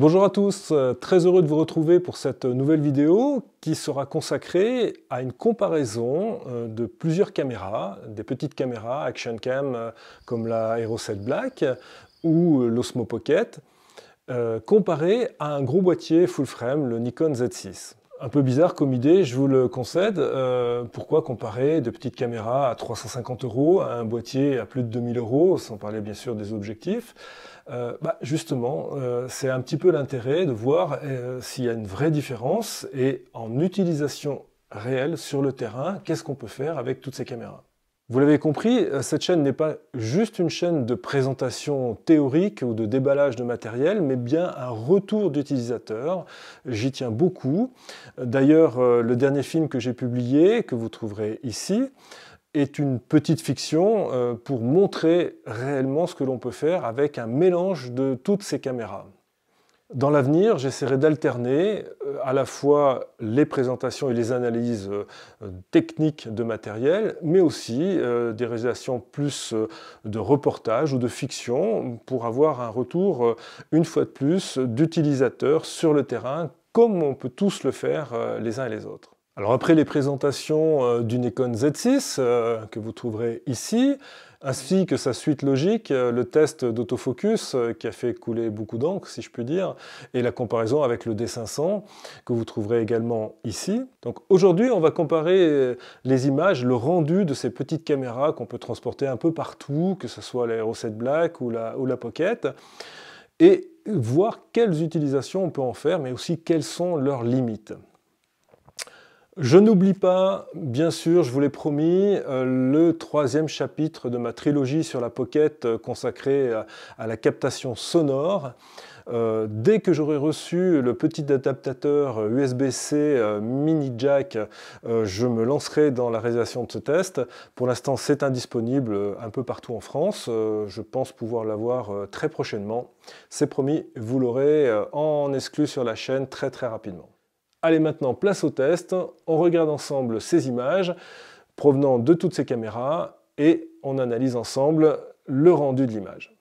Bonjour à tous, euh, très heureux de vous retrouver pour cette nouvelle vidéo qui sera consacrée à une comparaison euh, de plusieurs caméras, des petites caméras Action Cam euh, comme la Hero 7 Black ou l'Osmo Pocket, comparées à un gros boîtier full frame, le Nikon Z6 un peu bizarre comme idée, je vous le concède. Euh, pourquoi comparer de petites caméras à 350 euros à un boîtier à plus de 2000 euros, sans parler bien sûr des objectifs euh, bah, Justement, euh, c'est un petit peu l'intérêt de voir s'il y a une vraie différence et en utilisation réelle sur le terrain, qu'est-ce qu'on peut faire avec toutes ces caméras. Vous l'avez compris, euh, cette chaîne n'est pas juste une chaîne de présentation théorique ou de déballage de matériel, mais bien un retour d'utilisateur. J'y tiens beaucoup. D'ailleurs, euh, le dernier film que j'ai publié, que vous trouverez ici, est une petite fiction euh, pour montrer réellement ce que l'on peut faire avec un mélange de toutes ces caméras. Dans l'avenir, j'essaierai d'alterner euh, à la fois les présentations et les analyses euh, techniques de matériel, mais aussi euh, des réalisations plus de reportage ou de fiction pour avoir un retour, une fois de plus, d'utilisateurs sur le terrain, comme on peut tous le faire les uns et les autres. Alors après les présentations du Nikon Z6, que vous trouverez ici, ainsi que sa suite logique, euh, le test d'autofocus euh, qui a fait couler beaucoup d'encre, si je puis dire, et la comparaison avec le D500 que vous trouverez également ici. Donc aujourd'hui, on va comparer euh, les images, le rendu de ces petites caméras qu'on peut transporter un peu partout, que ce soit l'Aero 7 Black ou la, ou la Pocket, et voir quelles utilisations on peut en faire, mais aussi quelles sont leurs limites. Je n'oublie pas, bien sûr, je vous l'ai promis, euh, le troisième chapitre de ma trilogie sur la pocket euh, consacrée à, la captation sonore. Euh, dès que j'aurai reçu le petit adaptateur USB-C mini jack, je me lancerai dans la réalisation de ce test. Pour l'instant, c'est indisponible un peu partout en France. je pense pouvoir l'avoir très prochainement. C'est promis, vous l'aurez en exclu sur la chaîne très très rapidement. Allez maintenant, place au test. On regarde ensemble ces images provenant de toutes ces caméras et on analyse ensemble le rendu de l'image.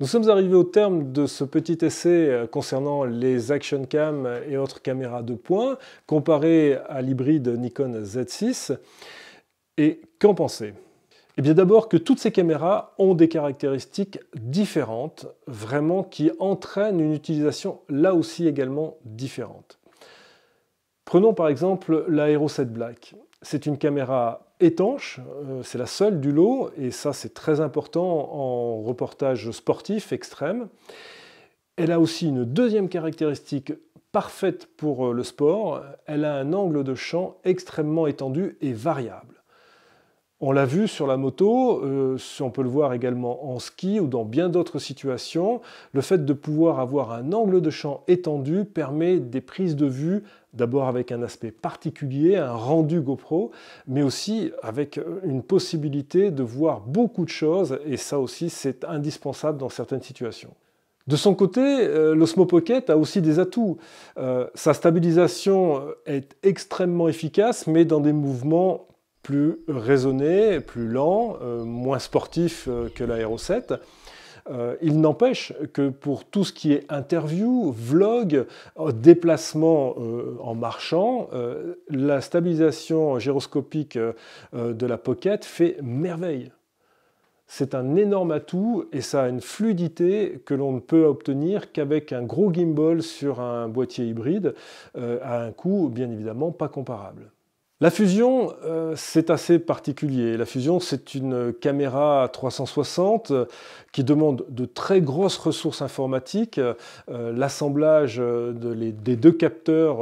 Nous sommes arrivés au terme de ce petit essai euh, concernant les action cam et autres caméras de point comparées à l'hybride Nikon Z6. Et qu'en pensez Eh bien d'abord que toutes ces caméras ont des caractéristiques différentes, vraiment qui entraînent une utilisation là aussi également différente. Prenons par exemple l'Aero 7 Black c'est une caméra étanche, euh, c'est la seule du lot, et ça c'est très important en reportage sportif extrême. Elle a aussi une deuxième caractéristique parfaite pour euh, le sport, elle a un angle de champ extrêmement étendu et variable. On l'a vu sur la moto, euh, on peut le voir également en ski ou dans bien d'autres situations. Le fait de pouvoir avoir un angle de champ étendu permet des prises de vue, d'abord avec un aspect particulier, un rendu GoPro, mais aussi avec euh, une possibilité de voir beaucoup de choses, et ça aussi c'est indispensable dans certaines situations. De son côté, euh, l'Osmo Pocket a aussi des atouts. sa stabilisation est extrêmement efficace, mais dans des mouvements plus raisonné, plus lent, euh, moins sportif euh, que l'Aero 7. Euh, il n'empêche que pour tout ce qui est interview, vlog, déplacement en marchant, la stabilisation gyroscopique de la pocket fait merveille. C'est un énorme atout et ça a une fluidité que l'on ne peut obtenir qu'avec un gros gimbal sur un boîtier hybride à un coût bien évidemment pas comparable. La fusion, euh, c'est assez particulier. La fusion, c'est une caméra 360 euh, qui demande de très grosses ressources informatiques. Euh, l'assemblage des deux capteurs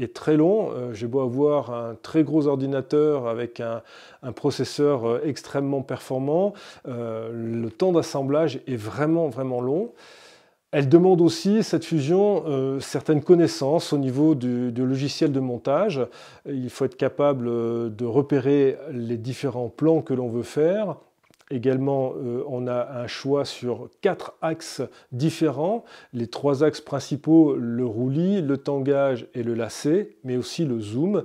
est très long. J'ai beau avoir un très gros ordinateur avec un processeur extrêmement performant. le temps d'assemblage est vraiment, vraiment long. Elle demande aussi, cette fusion, euh, certaines connaissances au niveau du, logiciel de montage. Il faut être capable euh, de repérer les différents plans que l'on veut faire, Également, euh, on a un choix sur quatre axes différents. Les trois axes principaux, le roulis, le tangage et le lacet, mais aussi le zoom.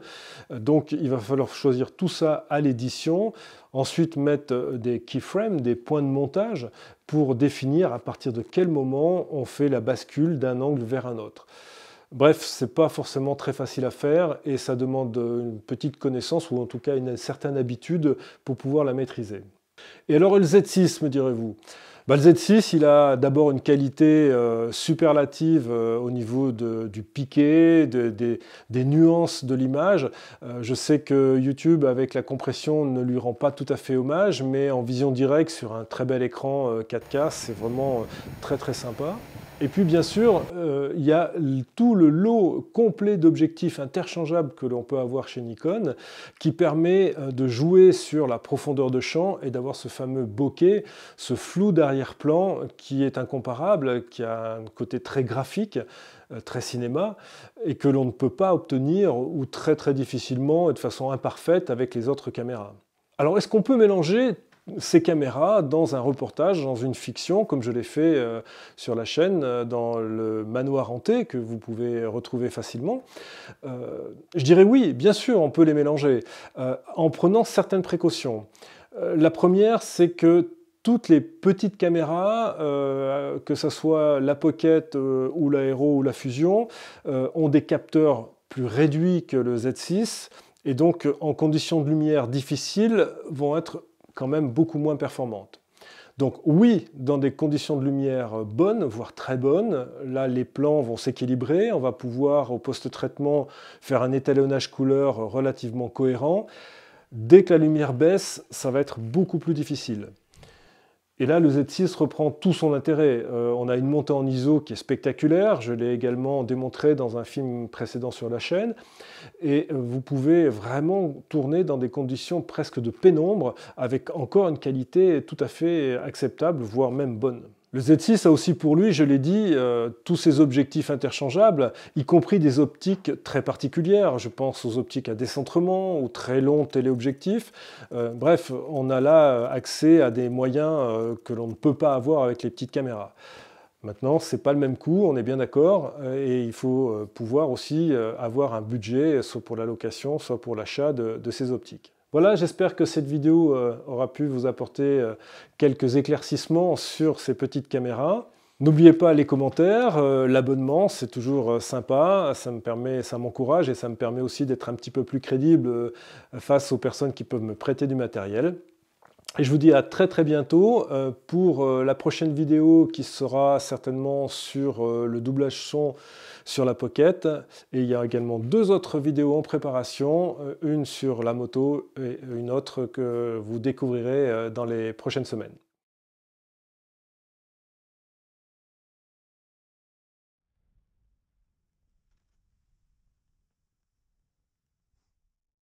Donc il va falloir choisir tout ça à l'édition. Ensuite, mettre des keyframes, des points de montage, pour définir à partir de quel moment on fait la bascule d'un angle vers un autre. Bref, c'est pas forcément très facile à faire et ça demande une petite connaissance ou en tout cas une certaine habitude pour pouvoir la maîtriser. Et alors le Z6, me direz-vous bah, le Z6, il a d'abord une qualité euh, superlative euh, au niveau du piqué, des, nuances de l'image. Euh, je sais que YouTube, avec la compression, ne lui rend pas tout à fait hommage, mais en vision directe sur un très bel écran 4K, c'est vraiment très très sympa. Et puis bien sûr, euh, il y a tout le lot complet d'objectifs interchangeables que l'on peut avoir chez Nikon, qui permet euh, de jouer sur la profondeur de champ et d'avoir ce fameux bokeh, ce flou d'arrière-plan qui est incomparable, qui a un côté très graphique euh, très cinéma et que l'on ne peut pas obtenir ou très très difficilement et de façon imparfaite avec les autres caméras. Alors est-ce qu'on peut mélanger ces caméras dans un reportage, dans une fiction, comme je l'ai fait euh, sur la chaîne, euh, dans le manoir hanté, que vous pouvez retrouver facilement. Euh, je dirais oui, bien sûr, on peut les mélanger, en prenant certaines précautions. la première, c'est que toutes les petites caméras, que ce soit la Pocket ou l'Aéro ou la Fusion, ont des capteurs plus réduits que le Z6 et donc en conditions de lumière difficiles vont être quand même beaucoup moins performante Donc oui, dans des conditions de lumière bonnes, voire très bonnes, là les plans vont s'équilibrer, on va pouvoir au post-traitement faire un étalonnage couleur relativement cohérent. Dès que la lumière baisse, ça va être beaucoup plus difficile. Et là, le Z6 reprend tout son intérêt. Euh, on a une montée en ISO qui est spectaculaire, je l'ai également démontré dans un film précédent sur la chaîne, et euh, vous pouvez vraiment tourner dans des conditions presque de pénombre, avec encore une qualité tout à fait acceptable, voire même bonne. Le Z6 a aussi pour lui, je l'ai dit, euh, tous ses objectifs interchangeables, y compris des optiques très particulières. Je pense aux optiques à décentrement, aux très longs téléobjectifs. Euh, bref, on a là euh, accès à des moyens que l'on ne peut pas avoir avec les petites caméras. Maintenant, ce n'est pas le même coût, on est bien d'accord, et il faut pouvoir aussi avoir un budget, soit pour la location, soit pour l'achat de ces optiques. Voilà, j'espère que cette vidéo euh, aura pu vous apporter euh, quelques éclaircissements sur ces petites caméras. N'oubliez pas les commentaires, euh, l'abonnement, c'est toujours sympa, ça me permet, ça m'encourage et ça me permet aussi d'être un petit peu plus crédible face aux personnes qui peuvent me prêter du matériel. Et je vous dis à très très bientôt euh, pour euh, la prochaine vidéo qui sera certainement sur euh, le doublage son sur la Pocket. Et il y a également deux autres vidéos en préparation, une sur la moto et une autre que vous découvrirez dans les prochaines semaines.